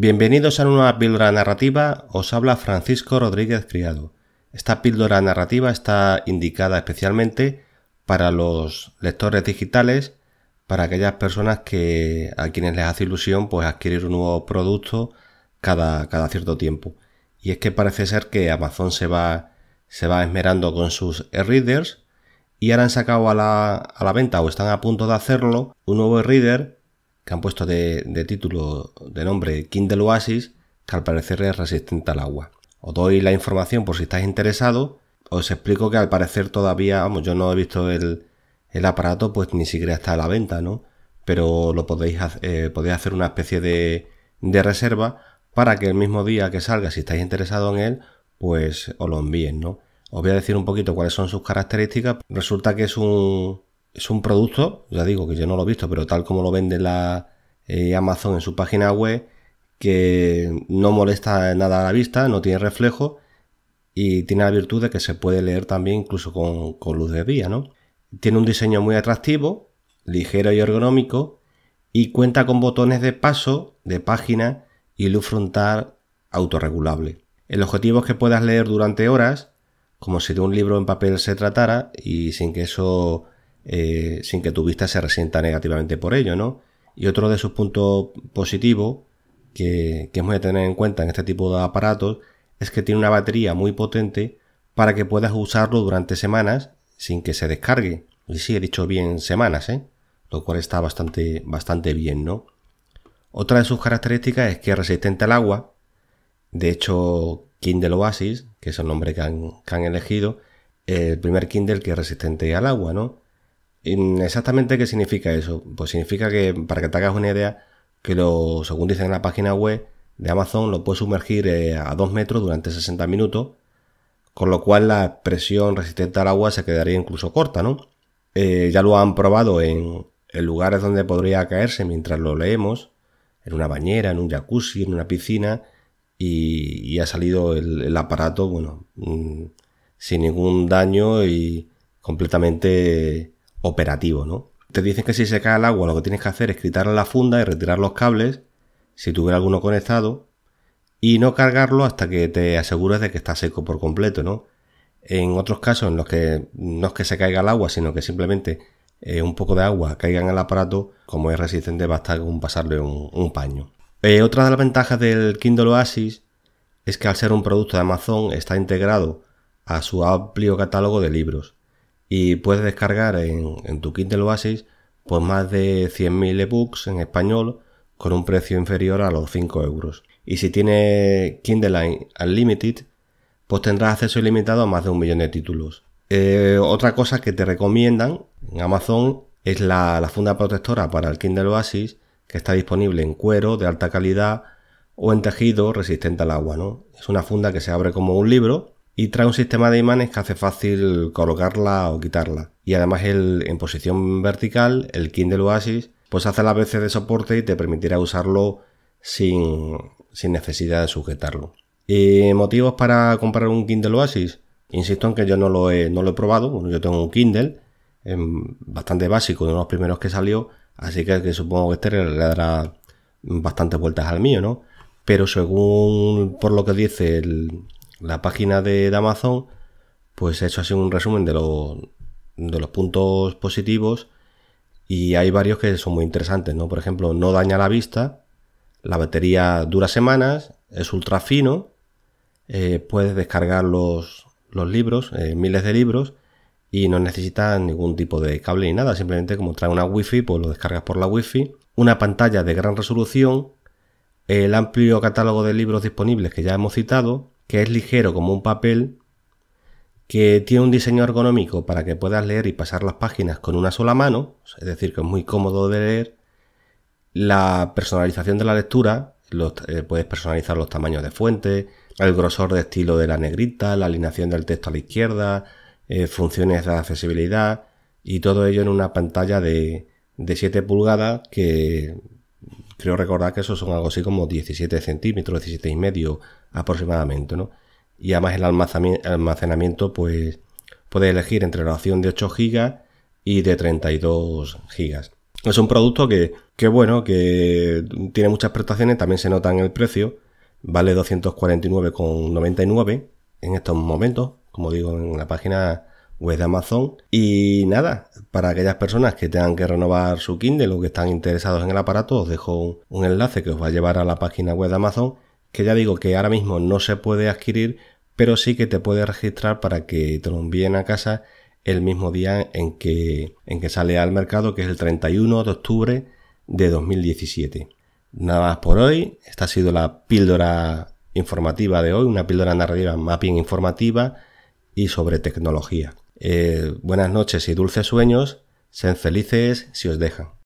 Bienvenidos a una píldora narrativa, os habla Francisco Rodríguez Criado. Esta píldora narrativa está indicada especialmente para los lectores digitales, para aquellas personas que a quienes les hace ilusión pues adquirir un nuevo producto cada, cada cierto tiempo. Y es que parece ser que Amazon se va, se va esmerando con sus e-readers y ahora han sacado a la, a la venta o están a punto de hacerlo un nuevo e-reader que han puesto de, título de nombre Kindle Oasis, que al parecer es resistente al agua. Os doy la información por si estáis interesados. Os explico que al parecer todavía, vamos, yo no he visto el, el aparato, pues ni siquiera está a la venta, ¿no? Pero lo podéis, eh, podéis hacer una especie de, de reserva para que el mismo día que salga, si estáis interesados en él, pues os lo envíen, ¿no? Os voy a decir un poquito cuáles son sus características. Resulta que es un, es un producto, ya digo que yo no lo he visto, pero tal como lo vende la eh, Amazon en su página web, que no molesta nada a la vista, no tiene reflejo y tiene la virtud de que se puede leer también incluso con, luz de día, ¿no? Tiene un diseño muy atractivo, ligero y ergonómico y cuenta con botones de paso, de página y luz frontal autorregulable. El objetivo es que puedas leer durante horas, como si de un libro en papel se tratara y sin que eso eh, sin que tu vista se resienta negativamente por ello, ¿no? Y otro de sus puntos positivos que, que es muy tener en cuenta en este tipo de aparatos es que tiene una batería muy potente para que puedas usarlo durante semanas sin que se descargue. Y sí, he dicho bien semanas, ¿eh? Lo cual está bastante, bastante bien, ¿no? Otra de sus características es que es resistente al agua. De hecho, Kindle Oasis, que es el nombre que han, que han elegido, el primer Kindle que es resistente al agua, ¿no? ¿Exactamente qué significa eso? Pues significa que, para que te hagas una idea, que lo, según dicen en la página web de Amazon, lo puedes sumergir eh, a 2 metros durante 60 minutos, con lo cual la presión resistente al agua se quedaría incluso corta, ¿no? Eh, ya lo han probado en, lugares donde podría caerse mientras lo leemos, en una bañera, en un jacuzzi, en una piscina, y, ha salido el, aparato, bueno, mm, sin ningún daño y completamente operativo, ¿no? Te dicen que si se cae el agua lo que tienes que hacer es quitar la funda y retirar los cables, si tuviera alguno conectado, y no cargarlo hasta que te asegures de que está seco por completo, ¿no? En otros casos en los que no es que se caiga el agua, sino que simplemente eh, un poco de agua caiga en el aparato, como es resistente basta con pasarle un, paño. Eh, otra de las ventajas del Kindle Oasis es que al ser un producto de Amazon está integrado a su amplio catálogo de libros y puedes descargar en, tu Kindle Oasis pues más de 100.000 ebooks en español con un precio inferior a los 5 euros. Y si tienes Kindle Unlimited, pues tendrás acceso ilimitado a más de un millón de títulos. Eh, otra cosa que te recomiendan en Amazon es la, la, funda protectora para el Kindle Oasis, que está disponible en cuero de alta calidad o en tejido resistente al agua. ¿no? Es una funda que se abre como un libro y trae un sistema de imanes que hace fácil colocarla o quitarla. Y además el, en posición vertical, el Kindle Oasis, pues hace las veces de soporte y te permitirá usarlo sin, necesidad de sujetarlo. ¿Y motivos para comprar un Kindle Oasis? Insisto en que yo no lo he, probado, bueno, yo tengo un Kindle bastante básico, uno de los primeros que salió, así que, que supongo que este le dará bastantes vueltas al mío, ¿no? Pero según por lo que dice el, la página de, Amazon, pues he hecho así un resumen de, los puntos positivos y hay varios que son muy interesantes, ¿no? Por ejemplo, no daña la vista, la batería dura semanas, es ultra fino, eh, puedes descargar los, libros, eh, miles de libros, y no necesitas ningún tipo de cable ni nada, simplemente como trae una wifi, pues lo descargas por la wifi, una pantalla de gran resolución, el amplio catálogo de libros disponibles que ya hemos citado, que es ligero como un papel, que tiene un diseño ergonómico para que puedas leer y pasar las páginas con una sola mano, es decir, que es muy cómodo de leer. La personalización de la lectura, eh, puedes personalizar los tamaños de fuente, el grosor de estilo de la negrita, la alineación del texto a la izquierda, eh, funciones de accesibilidad y todo ello en una pantalla de, de 7 pulgadas que creo recordar que eso son algo así como 17 centímetros, 17 y medio aproximadamente, ¿no? Y además el almacenamiento, pues, puedes elegir entre la opción de 8 gigas y de 32 gigas. Es un producto que, que, bueno, que tiene muchas prestaciones, también se nota en el precio, vale 249,99 en estos momentos, como digo en la página web de Amazon. Y nada, para aquellas personas que tengan que renovar su Kindle o que están interesados en el aparato, os dejo un, enlace que os va a llevar a la página web de Amazon, que ya digo que ahora mismo no se puede adquirir, pero sí que te puede registrar para que te lo envíen a casa el mismo día en que, en que sale al mercado, que es el 31 de octubre de 2017. Nada más por hoy, esta ha sido la píldora informativa de hoy, una píldora narrativa, mapping informativa y sobre tecnología. Eh, buenas noches y dulces sueños, sean felices si os dejan.